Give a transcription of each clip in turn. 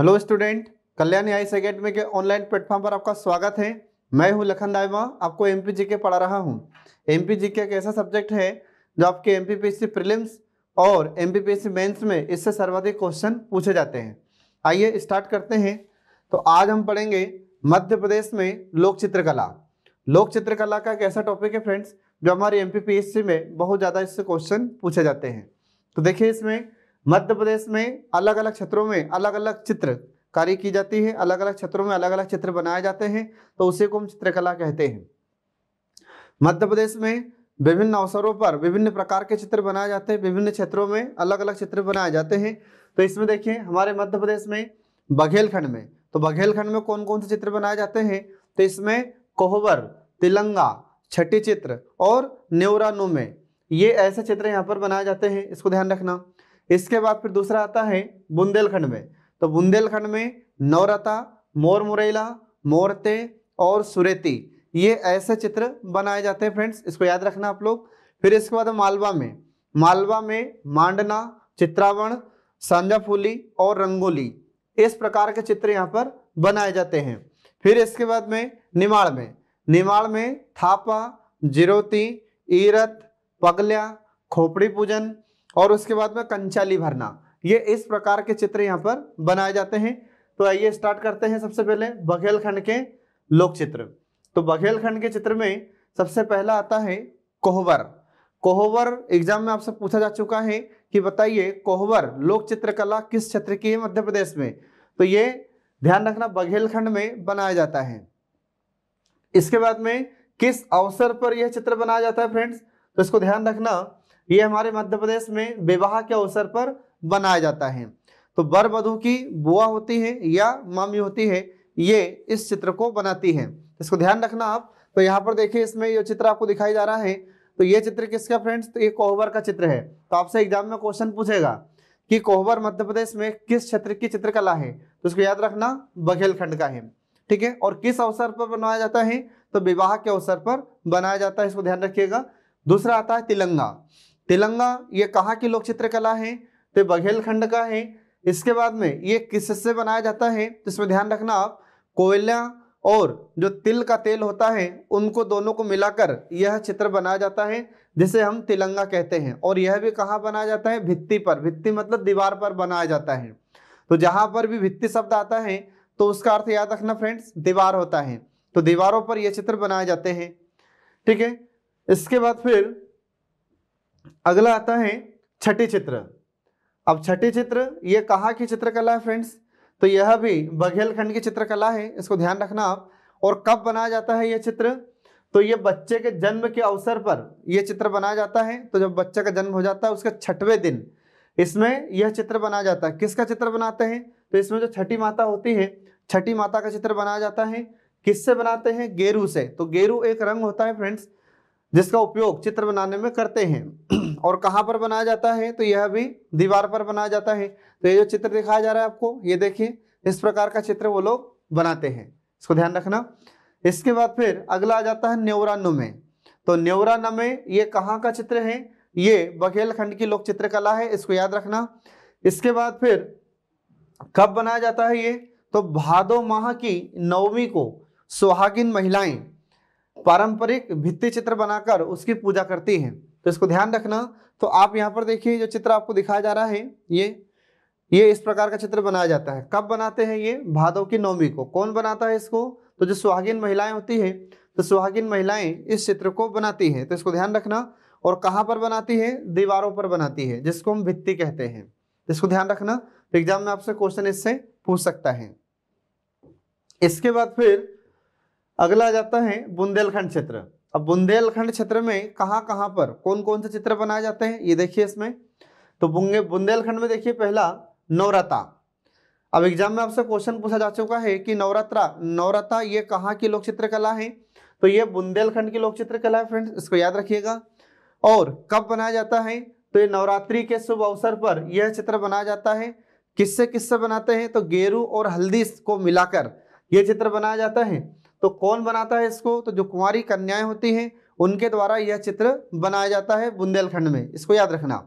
hello student Kalyan I academy के online platform पर आपका स्वागत है मैं हूं लखन दायमा आपको एम पी जी के पढ़ा रहा हूं एम पी जी के एक ऐसा सब्जेक्ट है जो आपके M P P S C prelims और M P P S C mains में इससे सर्वाधिक क्वेश्चन पूछे जाते हैं आइए स्टार्ट करते हैं तो आज हम पढ़ेंगे मध्य प्रदेश में लोक चित्रकला लोक चित्रकला का एक ऐसा टॉपिक है फ्रेंड्स जो हमारे M P P S C में बहुत ज़्यादा इससे क्वेश्चन पूछे जाते हैं तो देखिए इसमें मध्य प्रदेश में अलग अलग क्षेत्रों में अलग अलग चित्र कार्य की जाती है अलग अलग क्षेत्रों में अलग अलग चित्र बनाए जाते हैं तो उसे को हम चित्रकला कहते हैं मध्य प्रदेश में विभिन्न अवसरों पर विभिन्न प्रकार के चित्र बनाए जाते हैं विभिन्न क्षेत्रों में अलग अलग चित्र बनाए जाते हैं तो इसमें देखिए हमारे मध्य प्रदेश में बघेलखंड में तो बघेलखंड में कौन कौन से चित्र बनाए जाते हैं तो इसमें कोहबर तिलंगा छठी चित्र और में ये ऐसे चित्र यहाँ पर बनाए जाते हैं इसको ध्यान रखना इसके बाद फिर दूसरा आता है बुंदेलखंड में तो बुंदेलखंड में नौरता मोर मुरैला मोरते और सुरेती ये ऐसे चित्र बनाए जाते हैं फ्रेंड्स इसको याद रखना आप लोग फिर इसके बाद मालवा में मालवा में मांडना चित्रावण सांझाफूली और रंगोली इस प्रकार के चित्र यहाँ पर बनाए जाते हैं फिर इसके बाद में निमाड़ में निमाड़ में थापा जिरोती ईरत पगल्या खोपड़ी पूजन और उसके बाद में कंचाली भरना ये इस प्रकार के चित्र यहाँ पर बनाए जाते हैं तो आइए स्टार्ट करते हैं सबसे पहले बघेलखंड के लोक चित्र तो बघेलखंड के चित्र में सबसे पहला आता है कोहबर कोहबर एग्जाम में आपसे पूछा जा चुका है कि बताइए कोहबर लोक चित्रकला किस क्षेत्र की है मध्य प्रदेश में तो ये ध्यान रखना बघेलखंड में बनाया जाता है इसके बाद में किस अवसर पर यह चित्र बनाया जाता है फ्रेंड्स तो इसको ध्यान रखना ये हमारे मध्य प्रदेश में विवाह के अवसर पर बनाया जाता है तो बर वधु की बुआ होती है या मामी होती है ये इस चित्र को बनाती है इसको ध्यान रखना आप तो यहाँ पर देखिए इसमें ये चित्र आपको दिखाई जा रहा है तो ये चित्र किसका फ्रेंड्स तो ये कोहबर का चित्र है तो आपसे एग्जाम में क्वेश्चन पूछेगा कि कोहबर मध्य प्रदेश में किस क्षेत्र की चित्रकला है तो इसको याद रखना बघेलखंड का है ठीक है और किस अवसर पर बनाया जाता है तो विवाह के अवसर पर बनाया जाता है इसको ध्यान रखिएगा दूसरा आता है तिलंगा तिलंगा ये कहाँ की लोक चित्रकला है तो बघेलखंड का है इसके बाद में ये किससे बनाया जाता है तो इसमें ध्यान रखना आप कोयला और जो तिल का तेल होता है उनको दोनों को मिलाकर यह चित्र बनाया जाता है जिसे हम तिलंगा कहते हैं और यह भी कहाँ बनाया जाता है भित्ति पर भित्ति मतलब दीवार पर बनाया जाता है तो जहां पर भी भित्ति शब्द आता है तो उसका अर्थ याद रखना फ्रेंड्स दीवार होता है तो दीवारों पर यह चित्र बनाए जाते हैं ठीक है इसके बाद फिर अगला आता है छठी चित्र अब छठी चित्र ये कहाँ की चित्रकला है फ्रेंड्स तो यह भी बघेल खंड की चित्रकला है इसको ध्यान रखना आप और कब बनाया जाता है यह चित्र तो ये बच्चे के जन्म के अवसर पर यह चित्र बनाया जाता है तो जब बच्चे का जन्म हो जाता है उसके छठवें दिन इसमें यह चित्र बनाया जाता है किसका चित्र बनाते हैं तो इसमें जो छठी माता होती है छठी माता का चित्र बनाया जाता है किससे बनाते हैं गेरू से तो गेरू एक रंग होता है फ्रेंड्स जिसका उपयोग चित्र बनाने में करते हैं और कहाँ पर बनाया जाता है तो यह भी दीवार पर बनाया जाता है तो ये जो चित्र दिखाया जा रहा है आपको ये देखिए इस प्रकार का चित्र वो लोग बनाते हैं इसको ध्यान रखना इसके बाद फिर अगला आ जाता है न्यौरानु में तो न्यौराना में ये कहाँ का चित्र है ये बघेलखंड की लोक चित्रकला है इसको याद रखना इसके बाद फिर कब बनाया जाता है ये तो भादो माह की नवमी को सुहागिन महिलाएं पारंपरिक भित्ति चित्र बनाकर उसकी पूजा करती है तो इसको ध्यान रखना तो आप यहाँ पर देखिए जो चित्र आपको दिखाया जा रहा है ये ये इस प्रकार का चित्र बनाया जाता है कब बनाते हैं ये भादव की नवमी को कौन बनाता है इसको तो जो सुहागिन महिलाएं होती है तो सुहागिन महिलाएं इस चित्र को बनाती हैं तो इसको ध्यान रखना और कहाँ पर बनाती है दीवारों पर बनाती है जिसको हम भित्ति कहते हैं तो इसको ध्यान रखना तो एग्जाम में आपसे क्वेश्चन इससे पूछ सकता है इसके बाद फिर अगला जाता है बुंदेलखंड क्षेत्र अब बुंदेलखंड क्षेत्र में कहाँ कहाँ पर कौन कौन से चित्र बनाए जाते हैं ये देखिए इसमें तो बुंगे बुंदेलखंड में देखिए पहला नवरता अब एग्जाम में आपसे क्वेश्चन पूछा जा चुका है कि नवरात्रा नवरता ये कहाँ की लोक चित्रकला है तो ये बुंदेलखंड की लोक चित्रकला है फ्रेंड्स इसको याद रखिएगा और कब बनाया जाता है तो ये नवरात्रि के शुभ अवसर पर यह चित्र बनाया जाता है किससे किससे बनाते हैं तो गेरू और हल्दी को मिलाकर यह चित्र बनाया जाता है तो कौन बनाता है इसको तो जो कुंवारी कन्याएं होती हैं उनके द्वारा यह चित्र बनाया जाता है बुंदेलखंड में इसको याद रखना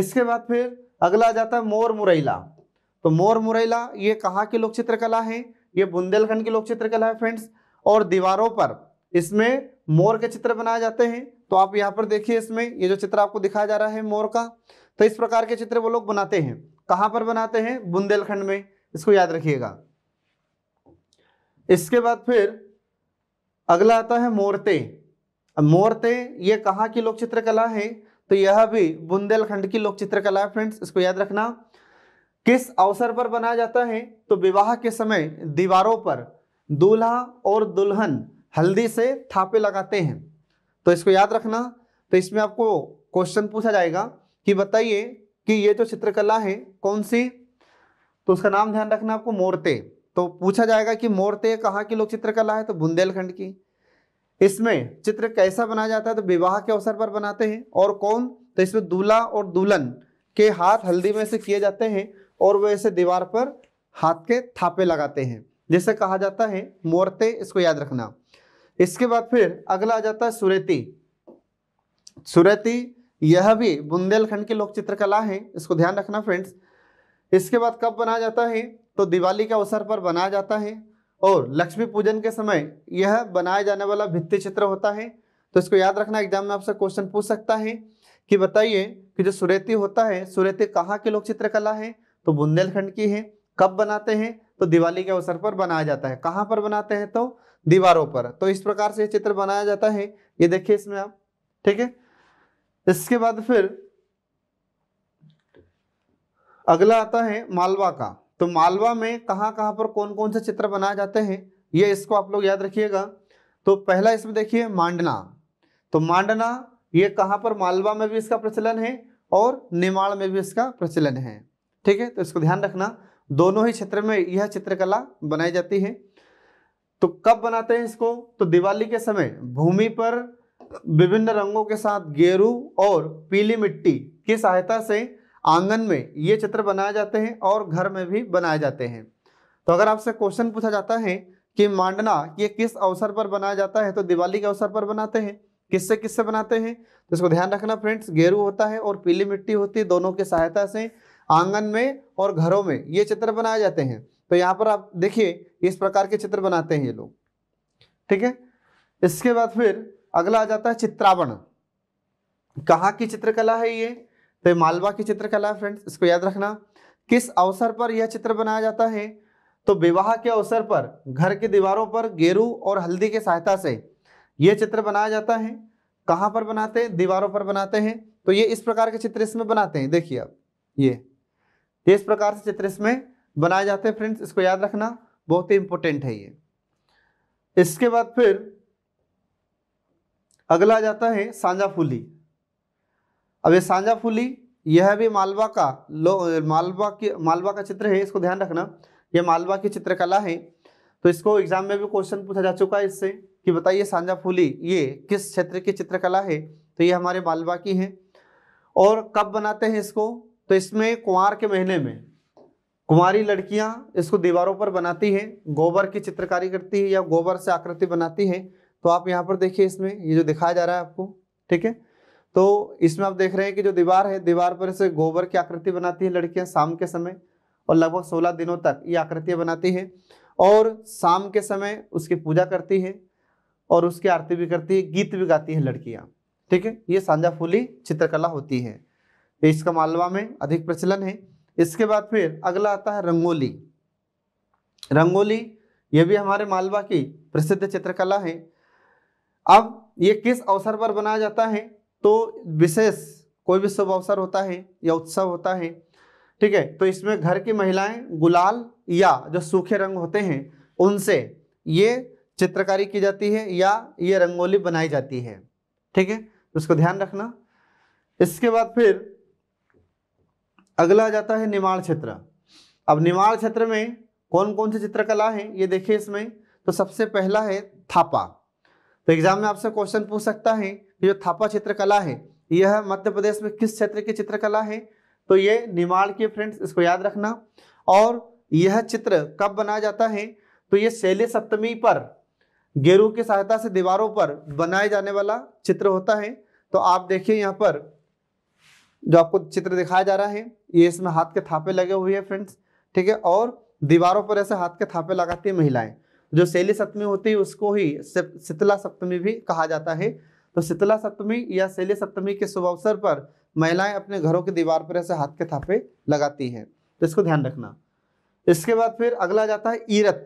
इसके बाद फिर अगला जाता है मोर मुरैला तो मोर मुरैला ये कहाँ की लोक चित्रकला है ये बुंदेलखंड की लोक चित्रकला है फ्रेंड्स और दीवारों पर इसमें मोर के चित्र बनाए जाते हैं तो आप यहाँ पर देखिए इसमें ये जो चित्र आपको दिखाया जा रहा है मोर का तो इस प्रकार के चित्र वो लोग बनाते हैं कहाँ पर बनाते हैं बुंदेलखंड में इसको याद रखिएगा इसके बाद फिर अगला आता है मोरते मोरते ये कहाँ की लोक चित्रकला है तो यह भी बुंदेलखंड की लोक चित्रकला है फ्रेंड्स इसको याद रखना किस अवसर पर बनाया जाता है तो विवाह के समय दीवारों पर दूल्हा और दुल्हन हल्दी से थापे लगाते हैं तो इसको याद रखना तो इसमें आपको क्वेश्चन पूछा जाएगा कि बताइए कि ये जो चित्रकला है कौन सी तो उसका नाम ध्यान रखना आपको मोरते तो पूछा जाएगा कि मोरते कहाँ की लोक चित्रकला है तो बुंदेलखंड की इसमें चित्र कैसा बनाया जाता है तो विवाह के अवसर पर बनाते हैं और कौन तो इसमें दूल्हा और दुल्हन के हाथ हल्दी में से किए जाते हैं और वह ऐसे दीवार पर हाथ के थापे लगाते हैं जिसे कहा जाता है मोरते इसको याद रखना इसके बाद फिर अगला आ जाता है सुरेती सुरेती यह भी बुंदेलखंड की लोक चित्रकला है इसको ध्यान रखना फ्रेंड्स इसके बाद कब बनाया जाता है तो दिवाली के अवसर पर बनाया जाता है और लक्ष्मी पूजन के समय यह बनाया जाने वाला भित्ति चित्र होता है तो इसको याद रखना एग्जाम में आपसे क्वेश्चन पूछ सकता है कि बताइए कि जो सुरेती होता है सुरेती कहाँ की लोक चित्रकला है तो बुंदेलखंड की है कब बनाते हैं तो दिवाली के अवसर पर बनाया जाता है कहाँ पर बनाते हैं तो दीवारों पर तो इस प्रकार से ये चित्र बनाया जाता है ये देखिए इसमें आप ठीक है इसके बाद फिर अगला आता है मालवा का तो मालवा में कहां कहां पर कौन कौन से चित्र बनाए जाते हैं ये इसको आप लोग याद रखिएगा तो पहला इसमें देखिए मांडना तो मांडना ये कहां पर मालवा में भी इसका प्रचलन है और निमाड़ में भी इसका प्रचलन है ठीक है तो इसको ध्यान रखना दोनों ही क्षेत्र में यह चित्रकला बनाई जाती है तो कब बनाते हैं इसको तो दिवाली के समय भूमि पर विभिन्न रंगों के साथ गेरू और पीली मिट्टी की सहायता से आंगन में ये चित्र बनाए जाते हैं और घर में भी बनाए जाते हैं तो अगर आपसे क्वेश्चन पूछा जाता है कि मांडना ये किस अवसर पर बनाया जाता है तो दिवाली के अवसर पर बनाते हैं किससे किससे बनाते हैं तो इसको ध्यान रखना फ्रेंड्स गेरू होता है और पीली मिट्टी होती है दोनों की सहायता से आंगन में और घरों में ये चित्र बनाए जाते हैं तो यहाँ पर आप देखिए इस प्रकार के चित्र बनाते हैं ये लोग ठीक है इसके बाद फिर अगला आ जाता है चित्रावण कहाँ की चित्रकला है ये तो ये मालवा की चित्रकला है फ्रेंड्स इसको याद रखना किस अवसर पर यह चित्र बनाया जाता है तो विवाह के अवसर पर घर की दीवारों पर गेरू और हल्दी की सहायता से यह चित्र बनाया जाता है कहाँ पर बनाते हैं दीवारों पर बनाते हैं तो ये इस प्रकार के चित्र इसमें बनाते हैं देखिए आप ये इस प्रकार से चित्र इसमें बनाए जाते हैं फ्रेंड्स इसको याद रखना बहुत ही इंपॉर्टेंट है ये इसके बाद फिर अगला जाता है सांझा फूली अब ये सांझा फूली यह भी मालवा का लो मालवा की मालवा का चित्र है इसको ध्यान रखना यह मालवा की चित्रकला है तो इसको एग्जाम में भी क्वेश्चन पूछा जा चुका है इससे कि बताइए सांझा फूली ये किस क्षेत्र की चित्रकला है तो ये हमारे मालवा की है और कब बनाते हैं इसको तो इसमें कुंवार के महीने में कुंवारी लड़कियां इसको दीवारों पर बनाती हैं गोबर की चित्रकारी करती है या गोबर से आकृति बनाती है तो आप यहाँ पर देखिए इसमें ये जो दिखाया जा रहा है आपको ठीक है तो इसमें आप देख रहे हैं कि जो दीवार है दीवार पर से गोबर की आकृति बनाती है लड़कियां शाम के समय और लगभग सोलह दिनों तक ये आकृतियां बनाती है और शाम के समय उसकी पूजा करती है और उसकी आरती भी करती है गीत भी गाती है लड़कियां ठीक है ये सांझा फूली चित्रकला होती है तो इसका मालवा में अधिक प्रचलन है इसके बाद फिर अगला आता है रंगोली रंगोली ये भी हमारे मालवा की प्रसिद्ध चित्रकला है अब ये किस अवसर पर बनाया जाता है तो विशेष कोई भी शुभ अवसर होता है या उत्सव होता है ठीक है तो इसमें घर की महिलाएं गुलाल या जो सूखे रंग होते हैं उनसे ये चित्रकारी की जाती है या ये रंगोली बनाई जाती है ठीक है उसको ध्यान रखना इसके बाद फिर अगला जाता है निर्माण क्षेत्र अब निमाड़ क्षेत्र में कौन कौन सी चित्रकला है ये देखिए इसमें तो सबसे पहला है थापा तो एग्जाम में आपसे क्वेश्चन पूछ सकता है जो थापा चित्रकला है यह मध्य प्रदेश में किस क्षेत्र की चित्रकला है तो ये निमाड़ की फ्रेंड्स इसको याद रखना और यह चित्र कब बनाया जाता है तो ये शैल्य सप्तमी पर गेरू की सहायता से दीवारों पर बनाए जाने वाला चित्र होता है तो आप देखिए यहाँ पर जो आपको चित्र दिखाया जा रहा है ये इसमें हाथ के थापे लगे हुए हैं फ्रेंड्स ठीक है और दीवारों पर ऐसे हाथ के थापे लगाती है महिलाएं जो शैली सप्तमी होती है उसको ही शीतला सप्तमी भी कहा जाता है तो शीतला सप्तमी या शैल्य सप्तमी के शुभ अवसर पर महिलाएं अपने घरों की दीवार पर ऐसे हाथ के थापे लगाती हैं तो इसको ध्यान रखना इसके बाद फिर अगला जाता है ईरत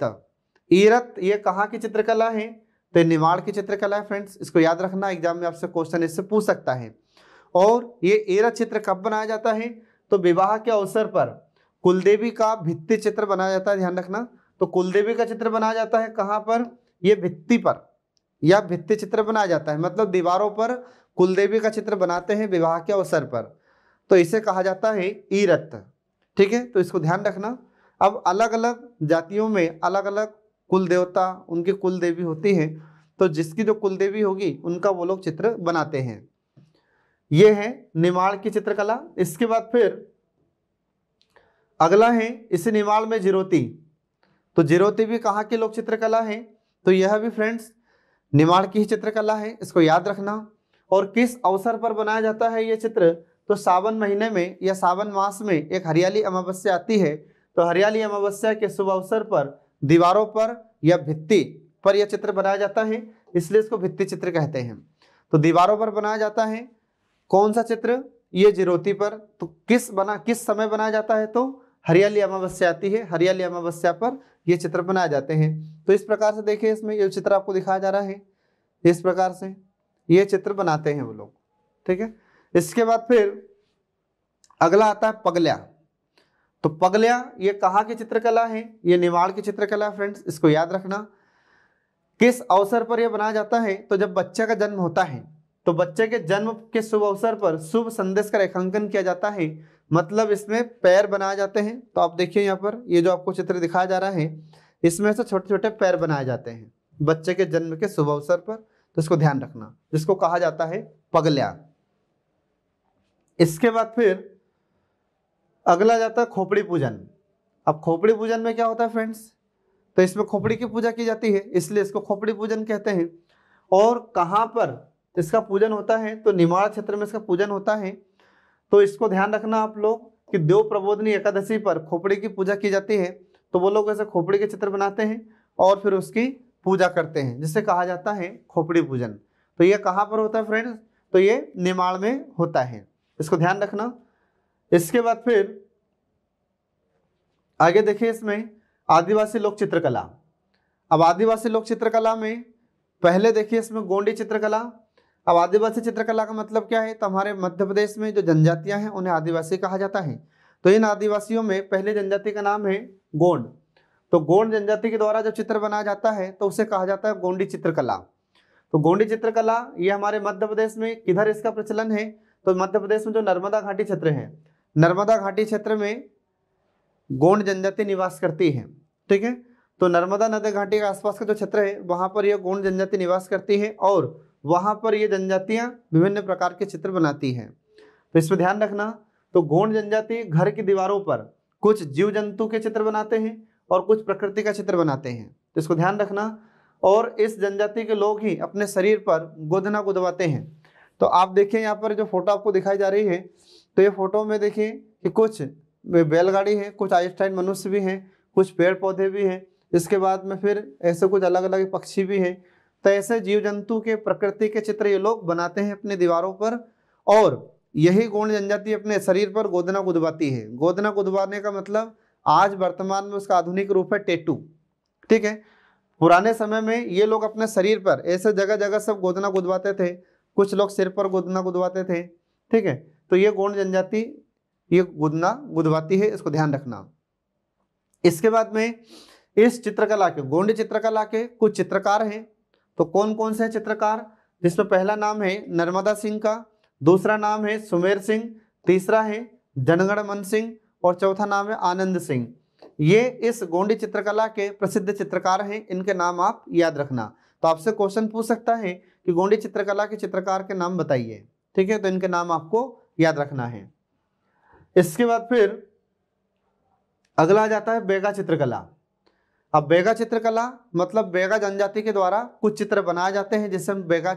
ईरत ये कहाँ की चित्रकला है तो निवाड़ की चित्रकला है फ्रेंड्स इसको याद रखना एग्जाम में आपसे क्वेश्चन इससे पूछ सकता है और ये ईरत चित्र कब बनाया जाता है तो विवाह के अवसर पर कुलदेवी का भित्ति चित्र बनाया जाता है ध्यान रखना तो कुलदेवी का चित्र बनाया जाता है कहाँ पर ये भित्ति पर या भित्ति चित्र बनाया जाता है मतलब दीवारों पर कुलदेवी का चित्र बनाते हैं विवाह के अवसर पर तो इसे कहा जाता है ईरत्त ठीक है तो इसको ध्यान रखना अब अलग अलग जातियों में अलग अलग कुल देवता उनकी कुल देवी होती है तो जिसकी जो कुल देवी होगी उनका वो लोग चित्र बनाते हैं ये है निमाड़ की चित्रकला इसके बाद फिर अगला है इस निमाड़ में जिरोती तो जिरोती भी कहाँ के लोग चित्रकला है तो यह भी फ्रेंड्स निर्माण की ही चित्रकला है इसको याद रखना और किस अवसर पर बनाया जाता है ये चित्र तो सावन महीने में या सावन मास में एक हरियाली अमावस्या आती है तो हरियाली अमावस्या के शुभ अवसर पर दीवारों पर या भित्ति पर यह चित्र बनाया जाता है इसलिए इसको भित्ति चित्र कहते हैं तो दीवारों पर बनाया जाता है कौन सा चित्र ये जिरोती पर तो किस बना किस समय बनाया जाता है तो हरियाली अमावस्या आती है हरियाली अमावस्या पर ये चित्र बनाए जाते हैं तो इस प्रकार से देखिए इसमें ये चित्र आपको दिखाया जा रहा है इस प्रकार से ये चित्र बनाते हैं वो लोग ठीक है इसके बाद फिर अगला आता है पगल्या तो पगल्या ये कहाँ की चित्रकला है ये निवाड़ की चित्रकला है फ्रेंड्स इसको याद रखना किस अवसर पर यह बनाया जाता है तो जब बच्चे का जन्म होता है तो बच्चे के जन्म के शुभ अवसर पर शुभ संदेश का रेखांकन किया जाता है मतलब इसमें पैर बनाए जाते हैं तो आप देखिए यहाँ पर ये जो आपको चित्र दिखाया जा रहा है इसमें से छोटे छोटे पैर बनाए जाते हैं बच्चे के जन्म के शुभ अवसर पर तो इसको ध्यान रखना जिसको कहा जाता है पगल्या इसके बाद फिर अगला जाता है खोपड़ी पूजन अब खोपड़ी पूजन में क्या होता है फ्रेंड्स तो इसमें खोपड़ी की पूजा की जाती है इसलिए इसको खोपड़ी पूजन कहते हैं और कहाँ पर इसका पूजन होता है तो निमाड़ क्षेत्र में इसका पूजन होता है तो इसको ध्यान रखना आप लोग कि देव प्रबोधनी एकादशी पर खोपड़ी की पूजा की जाती है तो वो लोग ऐसे खोपड़ी के चित्र बनाते हैं और फिर उसकी पूजा करते हैं जिसे कहा जाता है खोपड़ी पूजन तो ये कहाँ पर होता है फ्रेंड्स तो ये निर्माण में होता है इसको ध्यान रखना इसके बाद फिर आगे देखिए इसमें आदिवासी लोक चित्रकला अब आदिवासी लोक चित्रकला में पहले देखिए इसमें गोंडी चित्रकला अब आदिवासी चित्रकला का मतलब क्या है तो हमारे मध्य प्रदेश में जो जनजातियां हैं उन्हें आदिवासी कहा जाता है तो इन आदिवासियों में पहले जनजाति का नाम है गोंड तो गोंड जनजाति के द्वारा जब चित्र बनाया जाता है तो उसे कहा जाता है गोंडी चित्रकला तो गोंडी चित्रकला ये हमारे मध्य प्रदेश में किधर इसका प्रचलन है तो मध्य प्रदेश में जो नर्मदा घाटी क्षेत्र है नर्मदा घाटी क्षेत्र में गोंड जनजाति निवास करती है ठीक है तो नर्मदा नदी घाटी के आसपास का जो क्षेत्र है वहां पर यह गोंड जनजाति निवास करती है और वहाँ पर ये जनजातियाँ विभिन्न प्रकार के चित्र बनाती हैं तो इसमें ध्यान रखना तो गोंड जनजाति घर की दीवारों पर कुछ जीव जंतु के चित्र बनाते हैं और कुछ प्रकृति का चित्र बनाते हैं तो इसको ध्यान रखना और इस जनजाति के लोग ही अपने शरीर पर गोधना गुदवाते हैं तो आप देखिए यहाँ पर जो फोटो आपको दिखाई जा रही है तो ये फोटो में देखिए कि कुछ बैलगाड़ी है कुछ आइंस्टाइन मनुष्य भी हैं कुछ पेड़ पौधे भी हैं इसके बाद में फिर ऐसे कुछ अलग अलग पक्षी भी हैं तो ऐसे जीव जंतु के प्रकृति के चित्र ये लोग बनाते हैं अपने दीवारों पर और यही गुण जनजाति अपने शरीर पर गोदना गुदवाती है गोदना गुदवाने का मतलब आज वर्तमान में उसका आधुनिक रूप है टेटू ठीक है पुराने समय में ये लोग अपने शरीर पर ऐसे जगह जगह सब गोदना गुदवाते थे कुछ लोग सिर पर गोदना गुदवाते थे ठीक है तो ये गोण जनजाति ये गुदना गुदवाती है इसको ध्यान रखना इसके बाद में इस चित्रकला के गोंड चित्रकला के कुछ चित्रकार हैं तो कौन कौन से चित्रकार जिसमें पहला नाम है नर्मदा सिंह का दूसरा नाम है सुमेर सिंह तीसरा है जनगणमन सिंह और चौथा नाम है आनंद सिंह ये इस गोंडी चित्रकला के प्रसिद्ध चित्रकार हैं इनके नाम आप याद रखना तो आपसे क्वेश्चन पूछ सकता है कि गोंडी चित्रकला के चित्रकार के नाम बताइए ठीक है तो इनके नाम आपको याद रखना है इसके बाद फिर अगला आ जाता है बेगा चित्रकला अब बेगा चित्रकला मतलब बेगा जनजाति के द्वारा कुछ चित्र बनाए जाते हैं जिसे हम बेगा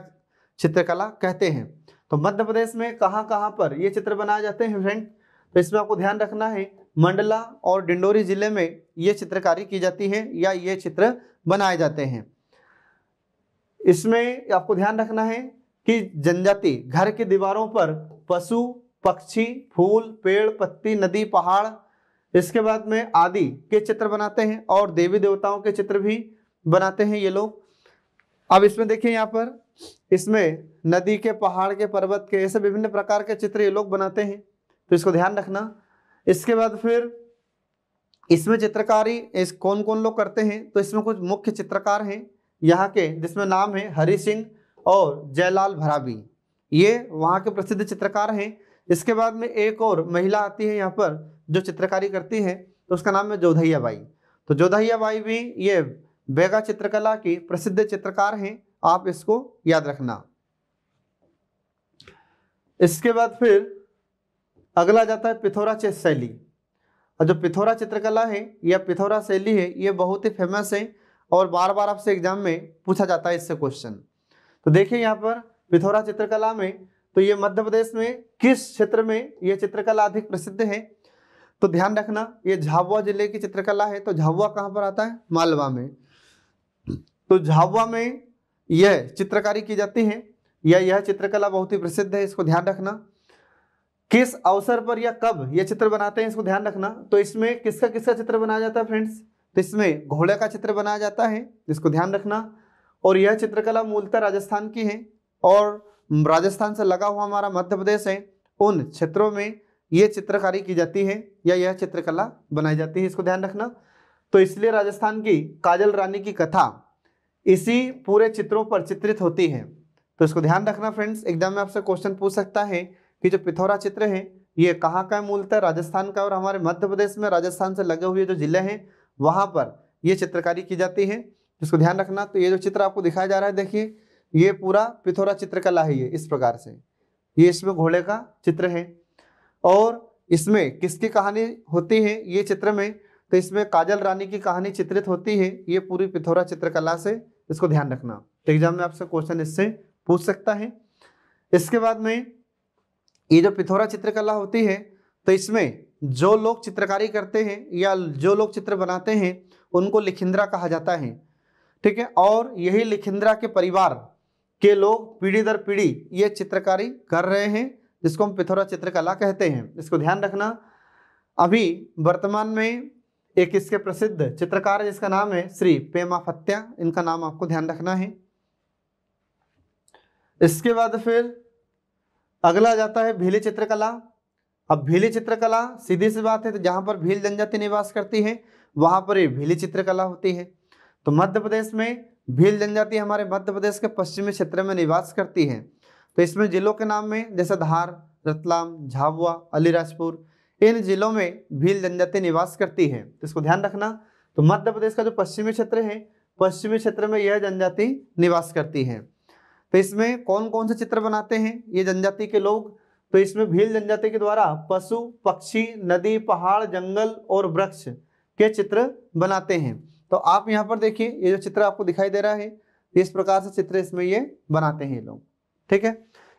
चित्रकला कहते हैं तो मध्य प्रदेश में कहाँ कहाँ पर ये चित्र बनाए जाते हैं फ्रेंड तो इसमें आपको ध्यान रखना है मंडला और डिंडोरी जिले में ये चित्रकारी की जाती है या ये चित्र बनाए जाते हैं इसमें आपको ध्यान रखना है कि जनजाति घर की दीवारों पर पशु पक्षी फूल पेड़ पत्ती नदी पहाड़ इसके बाद में आदि के चित्र बनाते हैं और देवी देवताओं के चित्र भी बनाते हैं ये लोग अब इसमें देखिए यहाँ पर इसमें नदी के पहाड़ के पर्वत के ऐसे विभिन्न प्रकार के चित्र ये लोग बनाते हैं तो इसको ध्यान रखना इसके बाद फिर इसमें चित्रकारी इस कौन कौन लोग करते हैं तो इसमें कुछ मुख्य चित्रकार हैं यहाँ के जिसमें नाम है हरि सिंह और जयलाल भराबी ये वहाँ के प्रसिद्ध चित्रकार हैं इसके बाद में एक और महिला आती है यहाँ पर जो चित्रकारी करती है तो उसका नाम है जोधैया बाई तो जोधैया बाई भी ये बेगा चित्रकला की प्रसिद्ध चित्रकार हैं आप इसको याद रखना इसके बाद फिर अगला जाता है पिथौरा चित्र शैली और जो पिथौरा चित्रकला है या पिथौरा शैली है ये बहुत ही फेमस है और बार बार आपसे एग्जाम में पूछा जाता है इससे क्वेश्चन तो देखिए यहाँ पर पिथौरा चित्रकला में तो ये मध्य प्रदेश में किस क्षेत्र में ये चित्रकला अधिक प्रसिद्ध है तो ध्यान रखना ये झाबुआ जिले की चित्रकला है तो झाबुआ कहाँ पर आता है मालवा में तो झाबुआ में यह चित्रकारी की जाती है या यह चित्रकला बहुत ही प्रसिद्ध है इसको ध्यान रखना किस अवसर पर या कब यह चित्र बनाते हैं इसको ध्यान रखना तो इसमें किसका किसका चित्र बनाया जाता है फ्रेंड्स तो इसमें घोड़े का चित्र बनाया जाता है जिसको ध्यान रखना और यह चित्रकला मूलतः राजस्थान की है और राजस्थान से लगा हुआ हमारा मध्य प्रदेश है उन क्षेत्रों में ये चित्रकारी की जाती है या यह चित्रकला बनाई जाती है इसको ध्यान रखना तो इसलिए राजस्थान की काजल रानी की कथा इसी पूरे चित्रों पर चित्रित होती है तो इसको ध्यान रखना फ्रेंड्स एग्जाम में आपसे क्वेश्चन पूछ सकता है कि जो पिथौरा चित्र है ये कहाँ का मूलतः राजस्थान का और हमारे मध्य प्रदेश में राजस्थान से लगे हुए जो जिले हैं वहाँ पर ये चित्रकारी की जाती है इसको ध्यान रखना तो ये जो चित्र आपको दिखाया जा रहा है देखिए ये पूरा पिथौरा चित्रकला है ये इस प्रकार से ये इसमें घोड़े का चित्र है और इसमें किसकी कहानी होती है ये चित्र में तो इसमें काजल रानी की कहानी चित्रित होती है ये पूरी पिथौरा चित्रकला से इसको ध्यान रखना तो एग्जाम में आपसे क्वेश्चन इससे पूछ सकता है इसके बाद में ये जो पिथौरा चित्रकला होती है तो इसमें जो लोग चित्रकारी करते हैं या जो लोग चित्र बनाते हैं उनको लिखिंद्रा कहा जाता है ठीक है और यही लिखिंद्रा के परिवार के लोग पीढ़ी दर पीढ़ी ये चित्रकारी कर रहे हैं जिसको हम पिथौरा चित्रकला कहते हैं इसको ध्यान रखना अभी वर्तमान में एक इसके प्रसिद्ध चित्रकार जिसका नाम है श्री पेमा फत्या इनका नाम आपको ध्यान रखना है इसके बाद फिर अगला जाता है भीली चित्रकला अब भीली चित्रकला सीधी सी बात है तो जहां पर भील जनजाति निवास करती है वहां पर ये भीली चित्रकला होती है तो मध्य प्रदेश में भील जनजाति हमारे मध्य प्रदेश के पश्चिमी क्षेत्र में निवास करती है तो इसमें जिलों के नाम में जैसे धार रतलाम झाबुआ अलीराजपुर इन जिलों में भील जनजाति निवास करती है तो इसको ध्यान रखना तो मध्य प्रदेश का जो पश्चिमी क्षेत्र है पश्चिमी क्षेत्र में यह जनजाति निवास करती है तो इसमें कौन कौन से चित्र बनाते हैं ये जनजाति के लोग तो इसमें भील जनजाति के द्वारा पशु पक्षी नदी पहाड़ जंगल और वृक्ष के चित्र बनाते हैं तो आप यहाँ पर देखिए ये जो चित्र आपको दिखाई दे रहा है इस प्रकार से चित्र इसमें ये बनाते हैं लोग ठीक है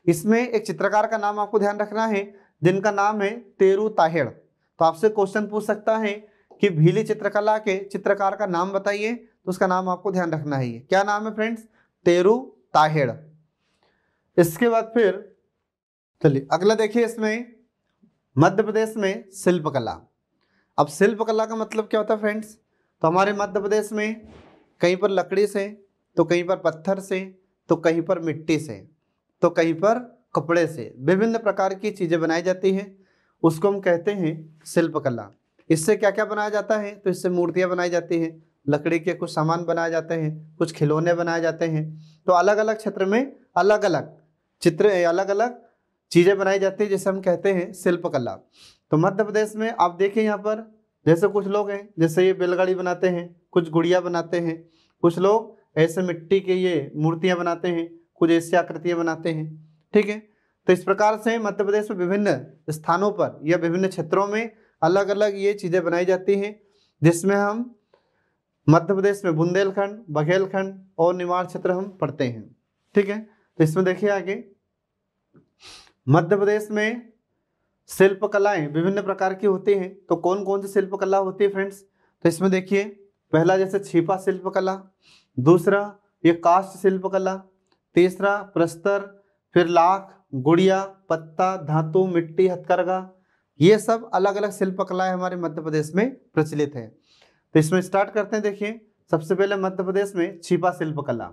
इसमें एक चित्रकार का नाम आपको ध्यान रखना है जिनका नाम है तेरू ताहेड़ तो आपसे क्वेश्चन पूछ सकता है कि भीली चित्रकला के चित्रकार का नाम बताइए तो उसका नाम आपको ध्यान रखना है क्या नाम है फ्रेंड्स तेरू ताहेड़ इसके बाद फिर चलिए अगला देखिए इसमें मध्य प्रदेश में शिल्पकला अब शिल्पकला का मतलब क्या होता है फ्रेंड्स तो हमारे मध्य प्रदेश में कहीं पर लकड़ी से तो कहीं पर पत्थर से तो कहीं पर मिट्टी से तो कहीं पर कपड़े से विभिन्न प्रकार की चीज़ें बनाई जाती हैं उसको हम कहते हैं शिल्पकला इससे क्या क्या बनाया जाता है तो इससे मूर्तियाँ बनाई जाती हैं लकड़ी के कुछ सामान बनाए जाते हैं कुछ खिलौने बनाए जाते हैं तो अलग अलग क्षेत्र में अलग अलग चित्र अलग अलग चीज़ें बनाई जाती है जिसे हम कहते हैं शिल्पकला तो मध्य प्रदेश में आप देखें यहाँ पर जैसे कुछ लोग हैं जैसे ये बैलगाड़ी बनाते हैं कुछ गुड़िया बनाते हैं कुछ लोग ऐसे मिट्टी के ये मूर्तियाँ बनाते हैं कुछ ऐसी आकृतियाँ बनाते हैं ठीक है तो इस प्रकार से मध्य प्रदेश में विभिन्न स्थानों पर या विभिन्न क्षेत्रों में अलग अलग ये चीज़ें बनाई जाती हैं जिसमें हम मध्य प्रदेश में बुंदेलखंड बघेलखंड और निवार क्षेत्र हम पढ़ते हैं ठीक है तो इसमें देखिए आगे मध्य प्रदेश में शिल्प कलाएं विभिन्न प्रकार की होती हैं तो कौन कौन सी शिल्प कला होती है फ्रेंड्स तो इसमें देखिए पहला जैसे छिपा शिल्प कला दूसरा ये काष्ट शिल्प कला तीसरा प्रस्तर फिर लाख गुड़िया पत्ता धातु मिट्टी हथकरघा ये सब अलग अलग शिल्प कलाएं हमारे मध्य प्रदेश में प्रचलित है तो इसमें स्टार्ट करते हैं देखिए सबसे पहले मध्य प्रदेश में छिपा शिल्प कला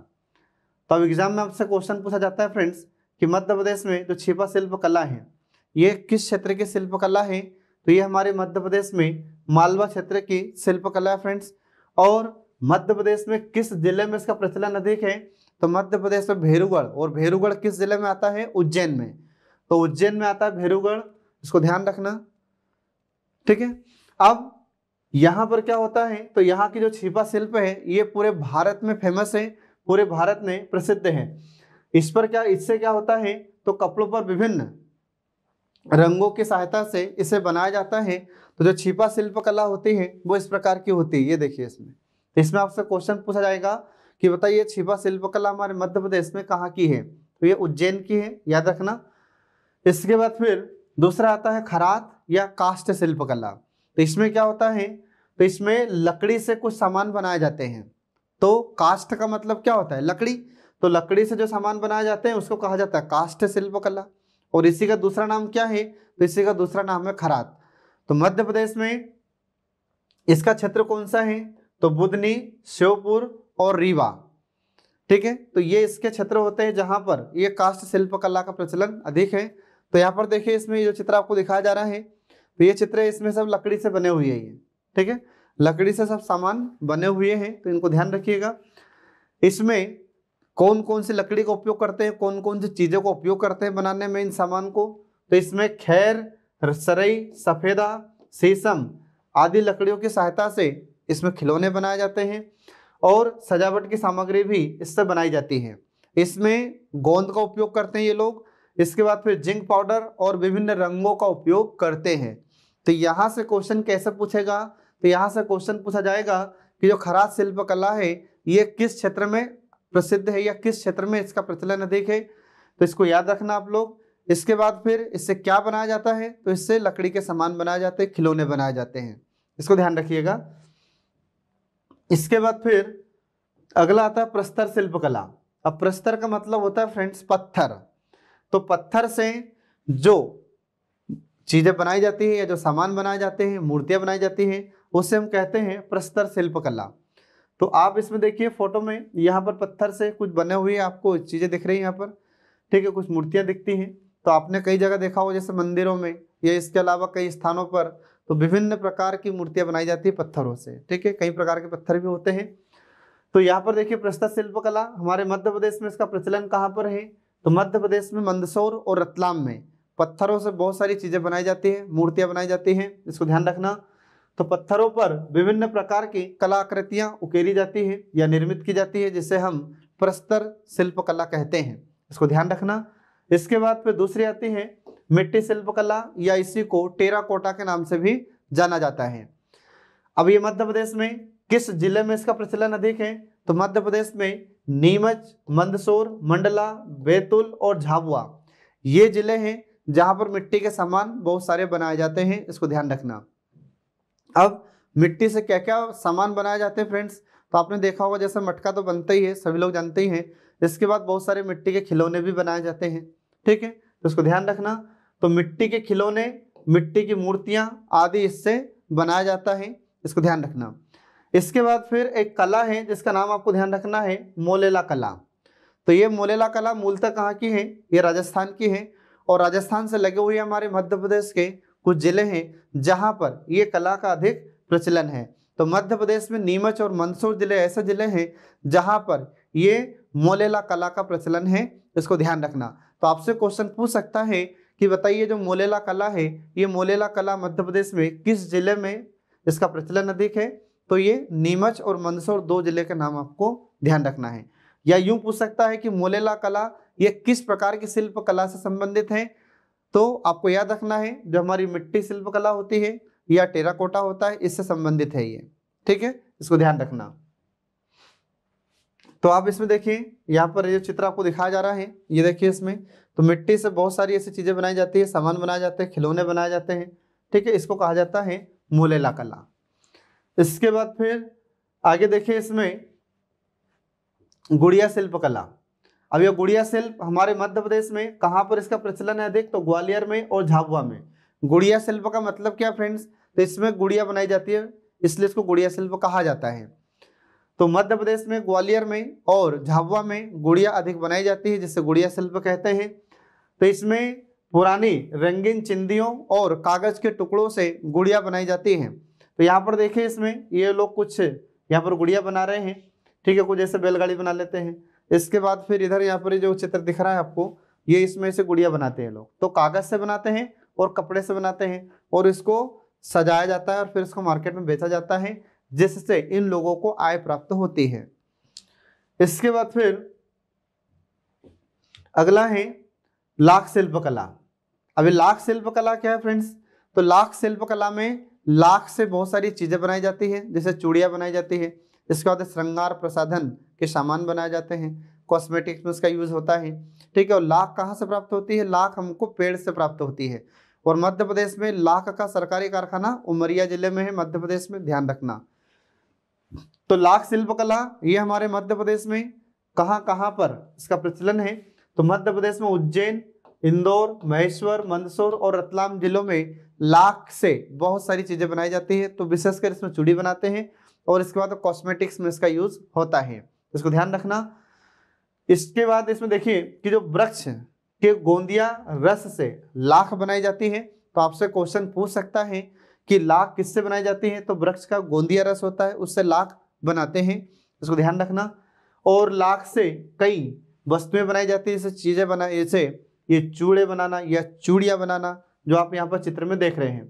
तो अब एग्जाम में आपसे क्वेश्चन पूछा जाता है फ्रेंड्स कि मध्य प्रदेश में जो छिपा शिल्प कला है ये किस क्षेत्र की शिल्पकला है तो ये हमारे मध्य प्रदेश में मालवा क्षेत्र की शिल्पकला है फ्रेंड्स और मध्य प्रदेश में किस जिले में इसका प्रचलन अधिक है तो मध्य प्रदेश में भैरूगढ़ और भैरूगढ़ किस जिले में आता है उज्जैन में तो उज्जैन में आता है भैरूगढ़ इसको ध्यान रखना ठीक है अब यहाँ पर क्या होता है तो यहाँ की जो छिपा शिल्प है ये पूरे भारत में फेमस है पूरे भारत में प्रसिद्ध है इस पर क्या इससे क्या होता है तो कपड़ों पर विभिन्न रंगों की सहायता से इसे बनाया जाता है तो जो छिपा शिल्प कला होती है वो इस प्रकार की होती है ये देखिए इसमें तो इसमें आपसे क्वेश्चन पूछा जाएगा कि बताइए छिपा शिल्प कला हमारे मध्य प्रदेश में कहाँ की है तो ये उज्जैन की है याद रखना इसके बाद फिर दूसरा आता है खरात या काष्ट शिल्प कला तो इसमें क्या होता है तो इसमें लकड़ी से कुछ सामान बनाए जाते हैं तो कास्ट का मतलब क्या होता है लकड़ी तो लकड़ी से जो सामान बनाए जाते हैं उसको कहा जाता है काष्ट शिल्प कला और इसी का दूसरा नाम क्या है तो इसी का दूसरा नाम है खरात तो मध्य प्रदेश में इसका क्षेत्र कौन सा है तो बुधनी श्योपुर और रीवा ठीक है तो ये इसके क्षेत्र होते हैं जहां पर ये कास्ट शिल्प कला का प्रचलन अधिक है तो यहाँ पर देखिए इसमें जो चित्र आपको दिखाया जा रहा है तो ये चित्र इसमें सब लकड़ी से बने हुए हैं ठीक है लकड़ी से सब सामान बने हुए हैं तो इनको ध्यान रखिएगा इसमें कौन कौन सी लकड़ी का उपयोग करते हैं कौन कौन सी चीज़ों का उपयोग करते हैं बनाने में इन सामान को तो इसमें खैर सरई सफ़ेदा शीशम आदि लकड़ियों की सहायता से इसमें खिलौने बनाए जाते हैं और सजावट की सामग्री भी इससे बनाई जाती है इसमें गोंद का उपयोग करते हैं ये लोग इसके बाद फिर जिंक पाउडर और विभिन्न रंगों का उपयोग करते हैं तो यहाँ से क्वेश्चन कैसे पूछेगा तो यहाँ से क्वेश्चन पूछा जाएगा कि जो खराज शिल्पकला है ये किस क्षेत्र में प्रसिद्ध है या किस क्षेत्र में इसका प्रचलन अधिक है तो इसको याद रखना आप लोग इसके बाद फिर इससे क्या बनाया जाता है तो इससे लकड़ी के सामान बनाए जाते हैं खिलौने बनाए जाते हैं इसको ध्यान रखिएगा इसके बाद फिर अगला आता है प्रस्तर शिल्पकला अब प्रस्तर का मतलब होता है फ्रेंड्स पत्थर तो पत्थर से जो चीज़ें बनाई जाती है या जो सामान बनाए जाते हैं मूर्तियां बनाई जाती हैं उसे हम कहते हैं प्रस्तर शिल्पकला तो आप इसमें देखिए फोटो में यहाँ पर पत्थर से कुछ बने हुए आपको चीज़ें दिख रही हैं यहाँ पर ठीक है कुछ मूर्तियां दिखती हैं तो आपने कई जगह देखा हो जैसे मंदिरों में या इसके अलावा कई स्थानों पर तो विभिन्न प्रकार की मूर्तियां बनाई जाती है पत्थरों से ठीक है कई प्रकार के पत्थर भी होते हैं तो यहाँ पर देखिए प्रस्तर शिल्पकला हमारे मध्य प्रदेश में इसका प्रचलन कहाँ पर है तो मध्य प्रदेश में मंदसौर और रतलाम में पत्थरों से बहुत सारी चीज़ें बनाई जाती है मूर्तियां बनाई जाती है इसको ध्यान रखना तो पत्थरों पर विभिन्न प्रकार की कलाकृतियाँ उकेरी जाती है या निर्मित की जाती है जिसे हम प्रस्तर शिल्पकला कहते हैं इसको ध्यान रखना इसके बाद फिर दूसरी आती है मिट्टी शिल्पकला या इसी को टेराकोटा के नाम से भी जाना जाता है अब ये मध्य प्रदेश में किस जिले में इसका प्रचलन अधिक है तो मध्य प्रदेश में नीमच मंदसौर मंडला बैतूल और झाबुआ ये जिले हैं जहाँ पर मिट्टी के सामान बहुत सारे बनाए जाते हैं इसको ध्यान रखना अब मिट्टी से क्या क्या सामान बनाए जाते हैं फ्रेंड्स तो आपने देखा होगा जैसे मटका तो बनता ही है सभी लोग जानते ही हैं इसके बाद बहुत सारे मिट्टी के खिलौने भी बनाए जाते हैं ठीक है तो इसको ध्यान रखना तो मिट्टी के खिलौने मिट्टी की मूर्तियाँ आदि इससे बनाया जाता है इसको ध्यान रखना इसके बाद फिर एक कला है जिसका नाम आपको ध्यान रखना है मोलेला कला तो ये मोलेला कला मूलतः कहाँ की है ये राजस्थान की है और राजस्थान से लगे हुए हमारे मध्य प्रदेश के कुछ ज़िले हैं जहां पर ये कला का अधिक प्रचलन है तो मध्य प्रदेश में नीमच और मंदसौर जिले ऐसे जिले हैं जहां पर ये मोलेला कला का प्रचलन है इसको ध्यान रखना तो आपसे क्वेश्चन पूछ सकता है कि बताइए जो मोलेला कला है ये मोलेला कला मध्य प्रदेश में किस जिले में इसका प्रचलन अधिक है तो ये नीमच और मंदसौर दो जिले के नाम आपको ध्यान रखना है या यूं पूछ सकता है कि मोलेला कला ये किस प्रकार की शिल्प कला से संबंधित है तो आपको याद रखना है जो हमारी मिट्टी शिल्पकला होती है या टेराकोटा होता है इससे संबंधित है ये ठीक है इसको ध्यान रखना तो आप इसमें देखिए यहाँ पर ये चित्र आपको दिखाया जा रहा है ये देखिए इसमें तो मिट्टी से बहुत सारी ऐसी चीज़ें बनाई जाती है सामान बनाए जाते हैं खिलौने बनाए जाते हैं ठीक है इसको कहा जाता है मूलेला कला इसके बाद फिर आगे देखिए इसमें गुड़िया शिल्पकला अब यह गुड़िया शिल्प हमारे मध्य प्रदेश में कहाँ पर इसका प्रचलन है अधिक तो ग्वालियर में और झाबुआ में गुड़िया शिल्प का मतलब क्या फ्रेंड्स तो इसमें गुड़िया बनाई जाती है इसलिए इसको गुड़िया शिल्प कहा जाता है तो मध्य प्रदेश में ग्वालियर में और झाबुआ में गुड़िया अधिक बनाई जाती है जिसे गुड़िया शिल्प कहते हैं तो इसमें पुरानी रंगीन चिंदियों और कागज के टुकड़ों से गुड़िया बनाई जाती है तो यहाँ पर देखिए इसमें ये लोग कुछ यहाँ पर गुड़िया बना रहे हैं ठीक है कुछ जैसे बैलगाड़ी बना लेते हैं इसके बाद फिर इधर यहाँ पर जो चित्र दिख रहा है आपको ये इसमें से गुड़िया बनाते हैं लोग तो कागज से बनाते हैं और कपड़े से बनाते हैं और इसको सजाया जाता है और फिर इसको मार्केट में बेचा जाता है जिससे इन लोगों को आय प्राप्त होती है इसके बाद फिर अगला है लाख शिल्प कला अभी लाख शिल्प कला क्या है फ्रेंड्स तो लाख शिल्प कला में लाख से बहुत सारी चीजें बनाई जाती है जैसे चूड़िया बनाई जाती है इसके बाद श्रृंगार प्रसाधन के सामान बनाए जाते हैं कॉस्मेटिक्स में इसका यूज़ होता है ठीक है और लाख कहाँ से प्राप्त होती है लाख हमको पेड़ से प्राप्त होती है और मध्य प्रदेश में लाख का सरकारी कारखाना उमरिया जिले में है मध्य प्रदेश में ध्यान रखना तो लाख शिल्पकला ये हमारे मध्य प्रदेश में कहाँ कहाँ पर इसका प्रचलन है तो मध्य प्रदेश में उज्जैन इंदौर महेश्वर मंदसौर और रतलाम जिलों में लाख से बहुत सारी चीज़ें बनाई जाती है तो विशेषकर इसमें चूड़ी बनाते हैं और इसके बाद कॉस्मेटिक्स तो में इसका यूज होता है तो इसको ध्यान रखना इसके बाद इसमें देखिए कि जो वृक्ष के गोंदिया रस से लाख बनाई जाती है तो आपसे क्वेश्चन पूछ सकता है कि लाख किससे बनाई जाती है तो वृक्ष का गोंदिया रस होता है उससे लाख बनाते हैं इसको ध्यान रखना और लाख से कई वस्तुएं बनाई जाती है जैसे चीज़ें बना जैसे ये चूड़े बनाना या चूड़िया बनाना जो आप यहाँ पर चित्र में देख रहे हैं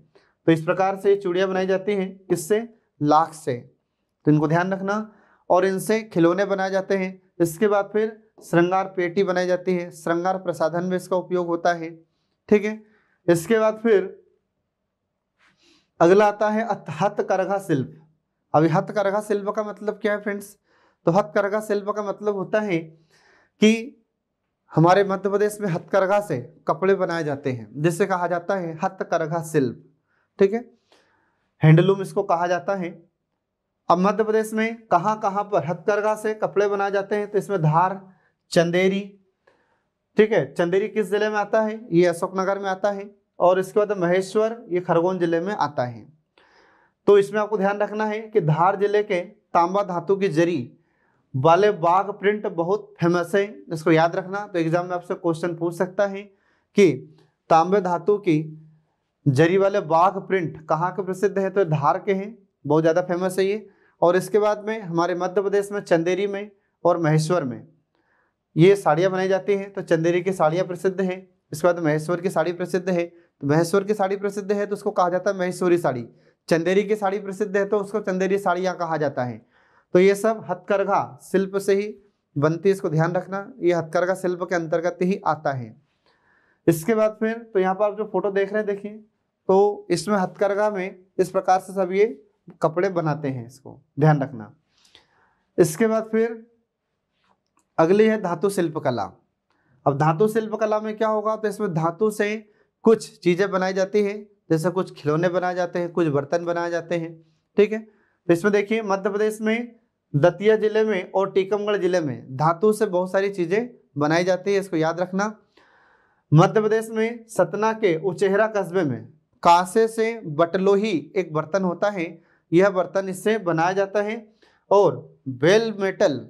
तो इस प्रकार से ये चूड़िया बनाई जाती है किससे लाख से तो इनको ध्यान रखना और इनसे खिलौने बनाए जाते हैं इसके बाद फिर श्रृंगार पेटी बनाई जाती है श्रृंगार प्रसाधन में इसका उपयोग होता है ठीक है इसके बाद फिर अगला आता है करघा शिल्प अभी हथकरघा शिल्प का मतलब क्या है फ्रेंड्स तो हथकरघा शिल्प का मतलब होता है कि हमारे मध्य प्रदेश में हथकरघा से कपड़े बनाए जाते हैं जिसे कहा जाता है हथकरघा शिल्प ठीक है हैंडलूम इसको कहा जाता है अब मध्य प्रदेश में कहाँ कहाँ पर हथकरघा से कपड़े बनाए जाते हैं तो इसमें धार चंदेरी ठीक है चंदेरी किस जिले में आता है ये अशोकनगर में आता है और इसके बाद महेश्वर ये खरगोन जिले में आता है तो इसमें आपको ध्यान रखना है कि धार जिले के तांबा धातु की जरी वाले बाघ प्रिंट बहुत फेमस है इसको याद रखना तो एग्जाम में आपसे क्वेश्चन पूछ सकता है कि तांबे धातु की जरी वाले बाघ प्रिंट कहाँ के प्रसिद्ध है तो धार के हैं बहुत ज़्यादा फेमस है ये और इसके बाद में हमारे मध्य प्रदेश में चंदेरी में और महेश्वर में ये साड़ियाँ बनाई जाती हैं तो चंदेरी की साड़ियाँ प्रसिद्ध हैं इसके बाद महेश्वर की साड़ी प्रसिद्ध है तो महेश्वर की साड़ी प्रसिद्ध है तो उसको कहा जाता है महेश्वरी साड़ी चंदेरी की साड़ी प्रसिद्ध है तो उसको चंदेरी साड़ियाँ कहा जाता है तो ये सब हथकरघा शिल्प से ही बनती इसको ध्यान रखना ये हथकरघा शिल्प के अंतर्गत ही आता है इसके बाद फिर तो यहाँ पर आप जो फोटो देख रहे हैं देखिए तो इसमें हथकरघा में इस प्रकार से सब ये कपड़े बनाते हैं इसको ध्यान रखना इसके बाद फिर अगली है धातु शिल्प कला अब धातु शिल्प कला में क्या होगा तो इसमें धातु से कुछ चीज़ें बनाई जाती है जैसे कुछ खिलौने बनाए जाते हैं कुछ बर्तन बनाए जाते हैं ठीक है तो इसमें देखिए मध्य प्रदेश में दतिया जिले में और टीकमगढ़ जिले में धातु से बहुत सारी चीज़ें बनाई जाती है इसको याद रखना मध्य प्रदेश में सतना के उचेहरा कस्बे में कासे से बटलोही एक बर्तन होता है यह बर्तन इससे बनाया जाता है और बेल मेटल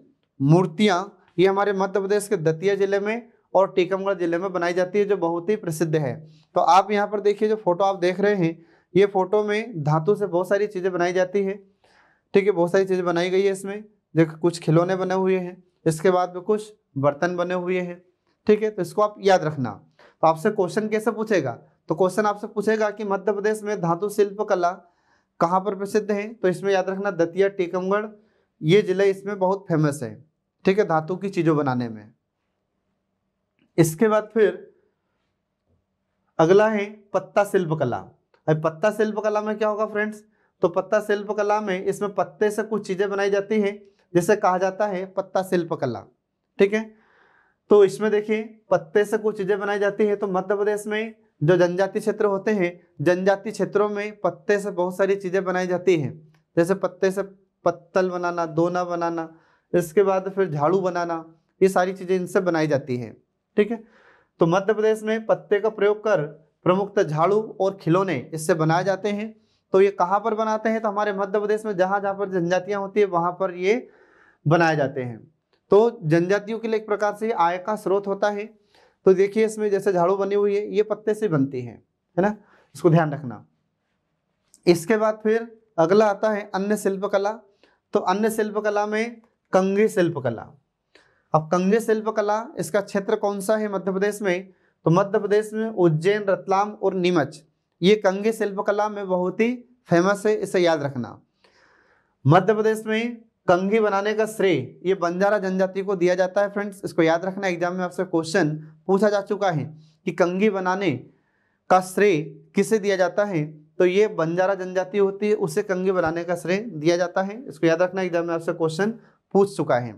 मूर्तियाँ ये हमारे मध्य प्रदेश के दतिया जिले में और टीकमगढ़ जिले में बनाई जाती है जो बहुत ही प्रसिद्ध है तो आप यहाँ पर देखिए जो फोटो आप देख रहे हैं ये फोटो में धातु से बहुत सारी चीज़ें बनाई जाती है ठीक है बहुत सारी चीज़ें बनाई गई है इसमें देखो कुछ खिलौने बने हुए हैं इसके बाद में कुछ बर्तन बने हुए हैं ठीक है तो इसको आप याद रखना तो आपसे क्वेश्चन कैसे पूछेगा तो क्वेश्चन आपसे पूछेगा कि मध्य प्रदेश में धातु शिल्प कला कहाँ पर प्रसिद्ध है तो इसमें याद रखना दतिया टीकमगढ़ ये जिला इसमें बहुत फेमस है ठीक है धातु की चीज़ों बनाने में इसके बाद फिर अगला है पत्ता शिल्प कला अब पत्ता शिल्प कला में क्या होगा फ्रेंड्स तो पत्ता शिल्प कला में इसमें पत्ते से कुछ चीज़ें बनाई जाती है जिसे कहा जाता है पत्ता शिल्प कला ठीक है तो इसमें देखिए पत्ते से कुछ चीज़ें बनाई जाती है तो मध्य प्रदेश में जो जनजाति क्षेत्र होते हैं जनजाति क्षेत्रों में पत्ते से बहुत सारी चीज़ें बनाई जाती हैं जैसे पत्ते से पत्तल बनाना दोना बनाना इसके बाद फिर झाड़ू बनाना ये सारी चीज़ें इनसे बनाई जाती हैं ठीक है तो मध्य प्रदेश में पत्ते का प्रयोग कर प्रमुखतः झाड़ू और खिलौने इससे बनाए जाते हैं तो ये कहाँ पर बनाते हैं तो हमारे मध्य प्रदेश में जहाँ जहाँ पर जनजातियाँ होती है वहाँ पर ये बनाए जाते हैं तो जनजातियों के लिए एक प्रकार से आय का स्रोत होता है तो देखिए इसमें जैसे झाड़ू बनी हुई है ये पत्ते से बनती है है ना इसको ध्यान रखना इसके बाद फिर अगला आता है अन्य शिल्पकला तो अन्य शिल्पकला में शिल्प शिल्पकला अब शिल्प शिल्पकला इसका क्षेत्र कौन सा है मध्य प्रदेश में तो मध्य प्रदेश में उज्जैन रतलाम और नीमच ये शिल्प शिल्पकला में बहुत ही फेमस है इसे याद रखना मध्य प्रदेश में कंघी बनाने का श्रेय ये बंजारा जनजाति को दिया जाता है फ्रेंड्स इसको याद रखना एग्जाम में आपसे क्वेश्चन पूछा जा चुका है कि कंघी बनाने का श्रेय किसे दिया जाता है तो ये बंजारा जनजाति होती है उसे कंघी बनाने का श्रेय दिया जाता है इसको याद रखना एग्जाम में आपसे क्वेश्चन पूछ चुका है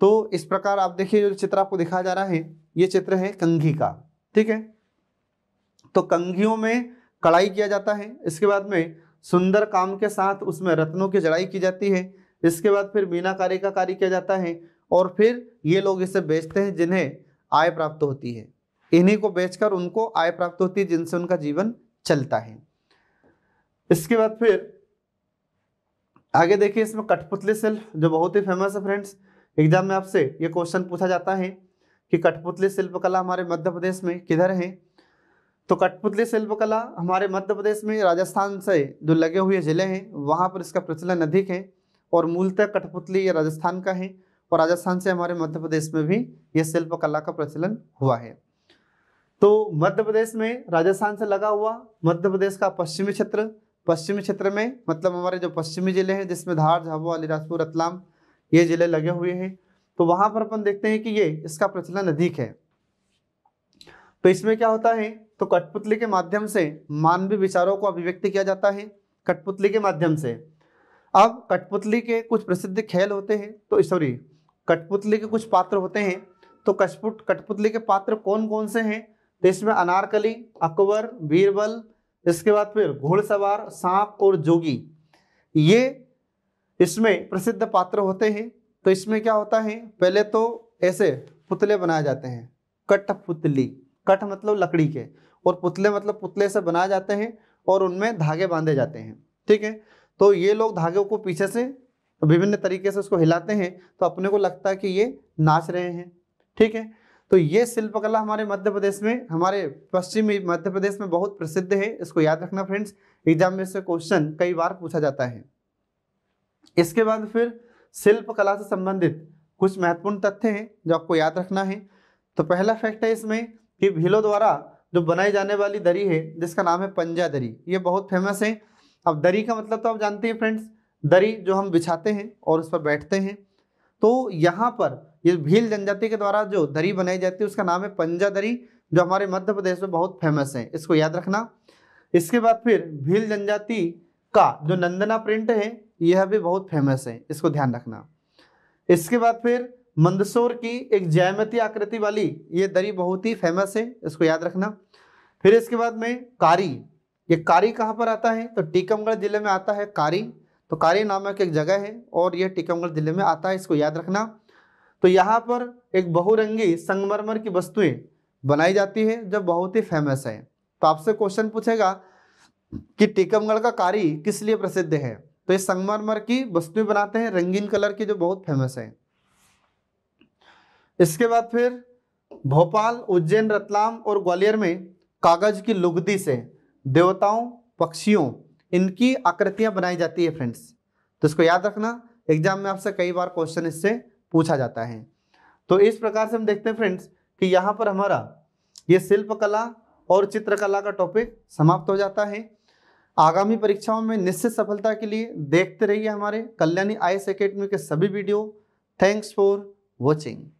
तो इस प्रकार आप देखिए जो चित्र आपको दिखाया जा रहा है ये चित्र है कंघी का ठीक है तो कंघियों में कड़ाई किया जाता है इसके बाद में सुंदर काम के साथ उसमें रत्नों की जड़ाई की जाती है इसके बाद फिर मीनाकारी का कार्य किया जाता है और फिर ये लोग इसे बेचते हैं जिन्हें आय प्राप्त होती है इन्हीं को बेचकर उनको आय प्राप्त होती है जिनसे उनका जीवन चलता है इसके बाद फिर आगे देखिए इसमें कठपुतली शिल्प जो बहुत ही फेमस है फ्रेंड्स एग्जाम में आपसे ये क्वेश्चन पूछा जाता है कि कठपुतली शिल्पकला हमारे मध्य प्रदेश में किधर है तो कठपुतली शिल्पकला हमारे मध्य प्रदेश में राजस्थान से जो लगे हुए जिले हैं वहां पर इसका प्रचलन अधिक है और मूलतः कठपुतली ये राजस्थान का है और राजस्थान से हमारे मध्य प्रदेश में भी यह शिल्प कला का प्रचलन हुआ है तो मध्य प्रदेश में राजस्थान से लगा हुआ मध्य प्रदेश का पश्चिमी क्षेत्र पश्चिमी क्षेत्र में मतलब हमारे जो पश्चिमी जिले हैं जिसमें धार झाबुआ अलीराजपुर रतलाम ये जिले लगे हुए हैं तो वहां पर अपन देखते हैं कि ये इसका प्रचलन अधिक है तो इसमें क्या होता है तो कठपुतली के माध्यम से मानवीय विचारों को अभिव्यक्त किया जाता है कठपुतली के माध्यम से अब कठपुतली के कुछ प्रसिद्ध खेल होते हैं तो सॉरी कठपुतली के कुछ पात्र होते हैं तो कठपुत कठपुतली के पात्र कौन कौन से हैं तो इसमें अनारकली अकबर बीरबल इसके बाद फिर घोड़सवार सांप और जोगी ये इसमें प्रसिद्ध पात्र होते हैं तो इसमें क्या होता है पहले तो ऐसे पुतले बनाए जाते हैं कठपुतली कठ मतलब लकड़ी के और पुतले मतलब पुतले से बनाए जाते हैं और उनमें धागे बांधे जाते हैं ठीक है तो ये लोग धागे को पीछे से विभिन्न तरीके से उसको हिलाते हैं तो अपने को लगता है कि ये नाच रहे हैं ठीक है तो ये शिल्पकला हमारे मध्य प्रदेश में हमारे पश्चिमी मध्य प्रदेश में बहुत प्रसिद्ध है इसको याद रखना फ्रेंड्स एग्जाम में से क्वेश्चन कई बार पूछा जाता है इसके बाद फिर शिल्पकला से संबंधित कुछ महत्वपूर्ण तथ्य हैं जो आपको याद रखना है तो पहला फैक्ट है इसमें कि भीलों द्वारा जो बनाई जाने वाली दरी है जिसका नाम है पंजा दरी ये बहुत फेमस है अब दरी का मतलब तो आप जानते हैं फ्रेंड्स दरी जो हम बिछाते हैं और उस पर बैठते हैं तो यहाँ पर ये भील जनजाति के द्वारा जो दरी बनाई जाती है उसका नाम है पंजा दरी जो हमारे मध्य प्रदेश में बहुत फेमस है इसको याद रखना इसके बाद फिर भील जनजाति का जो नंदना प्रिंट है यह भी बहुत फेमस है इसको ध्यान रखना इसके बाद फिर मंदसौर की एक जयमती आकृति वाली ये दरी बहुत ही फेमस है इसको याद रखना फिर इसके बाद में कारी ये कारी कहाँ पर आता है तो टीकमगढ़ जिले में आता है कारी तो कारी नामक एक जगह है और यह टीकमगढ़ जिले में आता है इसको याद रखना तो यहाँ पर एक बहुरंगी संगमरमर की वस्तुएं बनाई जाती है जो बहुत ही फेमस है तो आपसे क्वेश्चन पूछेगा कि टीकमगढ़ का कारी किस लिए प्रसिद्ध है तो ये संगमरमर की वस्तुएं बनाते हैं रंगीन कलर की जो बहुत फेमस है इसके बाद फिर भोपाल उज्जैन रतलाम और ग्वालियर में कागज की लुगदी से देवताओं पक्षियों इनकी आकृतियां बनाई जाती है फ्रेंड्स तो इसको याद रखना एग्जाम में आपसे कई बार क्वेश्चन इससे पूछा जाता है तो इस प्रकार से हम देखते हैं फ्रेंड्स कि यहाँ पर हमारा ये शिल्पकला और चित्रकला का टॉपिक समाप्त हो जाता है आगामी परीक्षाओं में निश्चित सफलता के लिए देखते रहिए हमारे कल्याणी आई एस के सभी वीडियो थैंक्स फॉर वॉचिंग